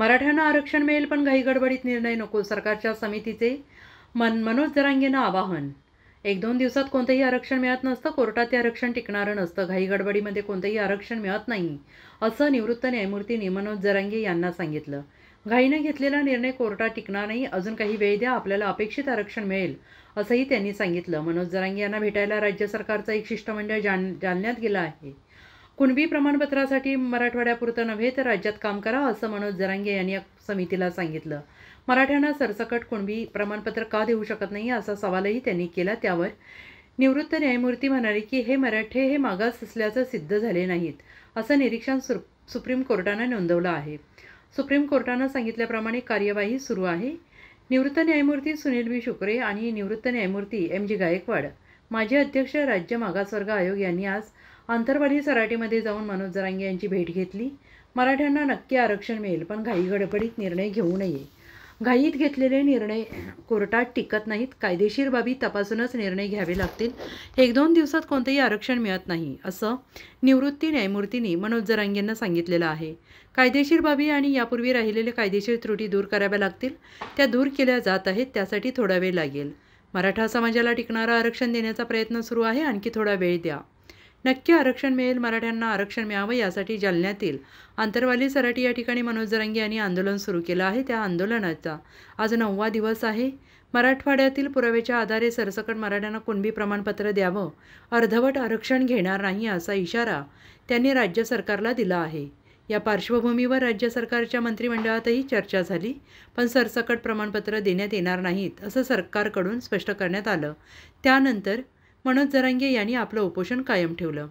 मराठ्यांना आरक्षण मिळेल पण गडबडीत निर्णय नको सरकारच्या समितीचे मन मनोज जरांगेनं आवाहन एक दोन दिवसात कोणतंही आरक्षण मिळत नसतं कोर्टात ते आरक्षण टिकणारं नसतं घाई गडबडीमध्ये कोणतंही आरक्षण मिळत नाही असं निवृत्त न्यायमूर्तीने मनोज जरांगे यांना सांगितलं घाईने घेतलेला निर्णय कोर्टात टिकणार नाही अजून काही वेळ द्या आपल्याला अपेक्षित आरक्षण मिळेल असंही त्यांनी सांगितलं मनोज जरांगे यांना भेटायला राज्य सरकारचं एक शिष्टमंडळ जान जालन्यात गेलं आहे कुणबी प्रमाणपत्रासाठी मराठवाड्यापुरतं नव्हे तर राज्यात काम करा असं मनोज जरांगे यांनी या समितीला सांगितलं मराठ्यांना सरसकट कुणबी प्रमाणपत्र का देऊ शकत नाही असा सवालही त्यांनी केला त्यावर निवृत्त न्यायमूर्ती म्हणाले की हे मराठे हे मागास असल्याचं सिद्ध झाले नाहीत असं निरीक्षण सुप्रीम कोर्टानं नोंदवलं आहे सुप्रीम कोर्टानं सांगितल्याप्रमाणे कार्यवाही सुरू आहे निवृत्त न्यायमूर्ती सुनील बी शुक्रे आणि निवृत्त न्यायमूर्ती एम जी गायकवाड माजी अध्यक्ष राज्य मागासवर्ग आयोग यांनी आज आंतरवाडी सराटीमध्ये जाऊन मनोज जरांगे यांची भेट घेतली मराठ्यांना नक्की आरक्षण मिळेल पण घाई गडबडीत निर्णय घेऊ नये घाईत घेतलेले निर्णय कोर्टात टिकत नाहीत कायदेशीर बाबी तपासूनच निर्णय घ्यावे लागतील एक दोन दिवसात कोणतेही आरक्षण मिळत नाही असं निवृत्ती न्यायमूर्तींनी मनोज जरांगेंना सांगितलेलं आहे कायदेशीर बाबी आणि यापूर्वी राहिलेले कायदेशीर त्रुटी दूर कराव्या लागतील त्या दूर केल्या जात आहेत त्यासाठी थोडा वेळ लागेल मराठा समाजाला टिकणारं आरक्षण देण्याचा प्रयत्न सुरू आहे आणखी थोडा वेळ द्या नक्की आरक्षण मिळेल मराठ्यांना आरक्षण मिळावं यासाठी जालन्यातील आंतरवाली सराटी या ठिकाणी मनोज जरांगी यांनी आंदोलन सुरू केलं आहे त्या आंदोलनाचा आज नववा दिवस आहे मराठवाड्यातील पुराव्याच्या आधारे सरसकट मराठ्यांना कुणबी प्रमाणपत्र द्यावं अर्धवट आरक्षण घेणार नाही असा इशारा त्यांनी राज्य सरकारला दिला आहे या पार्श्वभूमीवर राज्य सरकारच्या मंत्रिमंडळातही चर्चा झाली पण सरसकट प्रमाणपत्र देण्यात येणार नाहीत असं सरकारकडून स्पष्ट करण्यात आलं त्यानंतर मनोज जरांगे यांनी आपलं उपोषण कायम ठेवलं